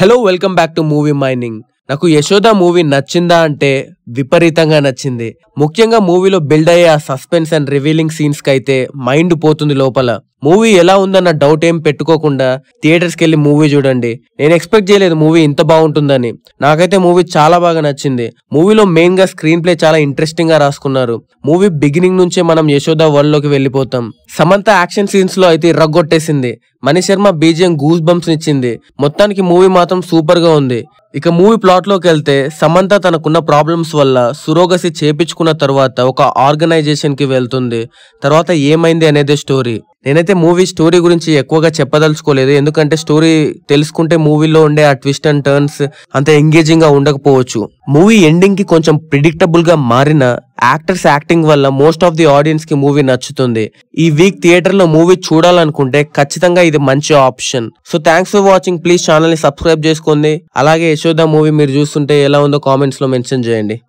hello welcome back to movie mining నాకు Yashoda movie నచ్చిందా అంటే విపరీతంగా నచ్చింది ముఖ్యంగా మూవీలో బిల్డ్ అయ్యే ఆ సస్పెన్స్ అండ్ రివీలింగ్ సీన్స్ అయితే మైండ్ పోతుంది లోపల మూవీ ఎలా ఉందన్న డౌట్ ఏం పెట్టుకోకుండా థియేటర్స్కి వెళ్ళి మూవీ చూడండి నేను ఎక్స్పెక్ట్ చేయలేదు మూవీ ఇంత బాగుంటుందని నాకైతే మూవీ చాలా బాగా నచ్చింది మూవీలో మెయిన్ గా స్క్రీన్ ప్లే చాలా ఇంట్రెస్టింగ్ గా రాసుకున్నారు మూవీ బిగినింగ్ నుంచే మనం యశోద వరల్డ్ లోకి వెళ్ళిపోతాం సమంత యాక్షన్ సీన్స్ లో అయితే రగ్గొట్టేసింది మణిశర్మ బీజియం గూస్ బంప్స్ ఇచ్చింది మొత్తానికి మూవీ మాత్రం సూపర్ గా ఉంది ఇక మూవీ ప్లాట్ లోకి వెళ్తే సమంత తనకున్న ప్రాబ్లమ్స్ వల్ల సురోగసి చేపించుకున్న తర్వాత ఒక ఆర్గనైజేషన్కి వెళ్తుంది తర్వాత ఏమైంది అనేది స్టోరీ నేనైతే మూవీ స్టోరీ గురించి ఎక్కువగా చెప్పదలుచుకోలేదు ఎందుకంటే స్టోరీ తెలుసుకుంటే మూవీలో ఉండే ఆ ట్విస్ట్ అండ్ టర్న్స్ అంత ఎంగేజింగ్ గా ఉండకపోవచ్చు మూవీ ఎండింగ్ కి కొంచెం ప్రిడిక్టబుల్ గా మారిన యాక్టర్స్ యాక్టింగ్ వల్ల మోస్ట్ ఆఫ్ ది ఆడియన్స్ కి మూవీ నచ్చుతుంది ఈ వీక్ థియేటర్ లో మూవీ చూడాలనుకుంటే ఖచ్చితంగా ఇది మంచి option so thanks for watching please channel ని సబ్స్క్రైబ్ చేసుకోండి అలాగే యశోద మూవీ మీరు చూస్తుంటే ఎలా ఉందో కామెంట్స్ లో మెన్షన్ చేయండి